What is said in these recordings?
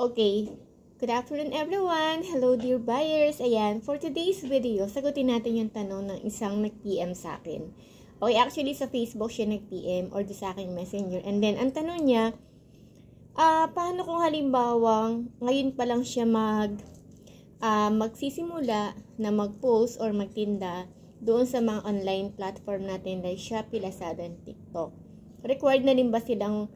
Okay, good afternoon everyone! Hello dear buyers! Ayan, for today's video, sagutin natin yung tanong ng isang nag-PM sa akin. Okay, actually sa Facebook siya nag-PM or sa akin messenger. And then, ang tanong niya, uh, paano kung halimbawang ngayon pa lang siya mag, uh, magsisimula na mag-post or magtinda doon sa mga online platform natin like Shopee, Lazada, and TikTok. Required na rin ba silang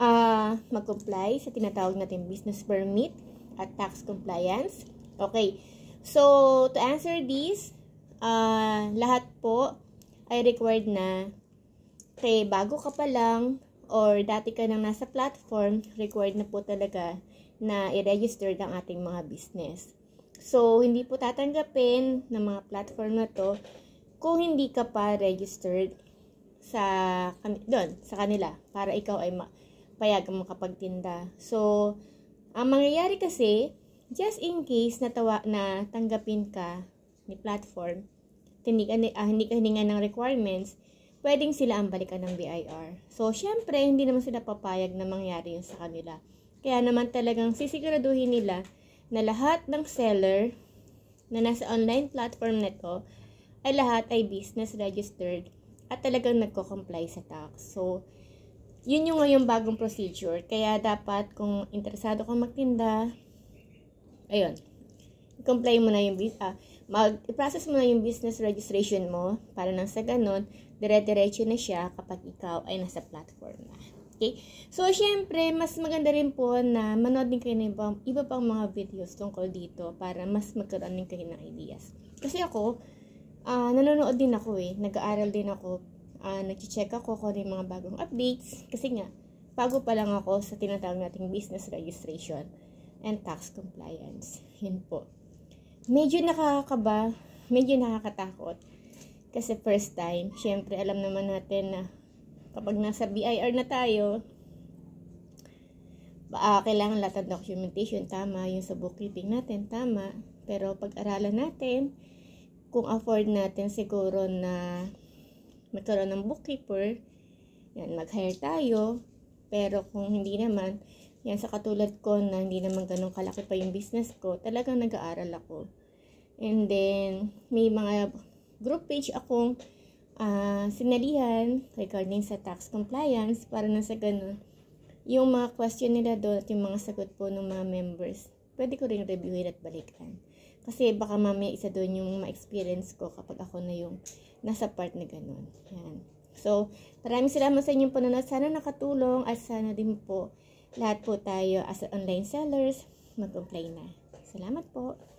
uh, mag-comply sa tinatawag natin business permit at tax compliance. Okay. So, to answer this, uh, lahat po ay required na kay bago ka pa lang or dati ka nang nasa platform, required na po talaga na i-register ang ating mga business. So, hindi po tatanggapin ng mga platform na to kung hindi ka pa registered sa doon sa kanila para ikaw ay ma- mo kapag tinda. So, ang mangyayari kasi, just in case natawa na tanggapin ka ni platform, hindi ah, hiningan ng requirements, pwedeng sila ang balikan ng BIR. So, syempre, hindi naman sila papayag na mangyari yun sa kanila. Kaya naman talagang sisiguraduhin nila na lahat ng seller na nasa online platform na to, ay lahat ay business registered at talagang nagko-comply sa tax. So, yun yung ngayon bagong procedure. Kaya dapat kung interesado kang magtinda, ayun, comply mo na yung ah, mag-process mo na yung business registration mo para nang sa ganun, dire-diretso na siya kapag ikaw ay nasa platform na. Okay? So, syempre, mas maganda rin po na manood din kayo ng iba, iba pang mga videos tungkol dito para mas magkaroon din kayo ng ideas. Kasi ako, uh, nanonood din ako eh. Nag-aaral din ako uh, ah, nag-check ako kung ano mga bagong updates. Kasi nga, bago pa lang ako sa tinatawag nating business registration and tax compliance. Yun po. Medyo nakakakaba, medyo nakakatakot. Kasi first time, syempre alam naman natin na kapag nasa BIR na tayo, uh, kailangan lahat ng documentation, tama. Yung sa bookkeeping natin, tama. Pero pag-aralan natin, kung afford natin siguro na magkaroon ng bookkeeper, yan, mag-hire tayo. Pero kung hindi naman, yan sa katulad ko na hindi naman ganun kalaki pa yung business ko, talagang nag-aaral ako. And then, may mga group page akong uh, sinalihan regarding sa tax compliance para na sa ganun. Yung mga question nila doon at yung mga sagot po ng mga members, pwede ko rin reviewin at balikan. Kasi baka mamaya isa doon yung ma-experience ko kapag ako na yung nasa part na ganun. Yan. So, maraming salamat sa inyong panonood. Sana nakatulong at sana din po lahat po tayo as online sellers mag-comply na. Salamat po.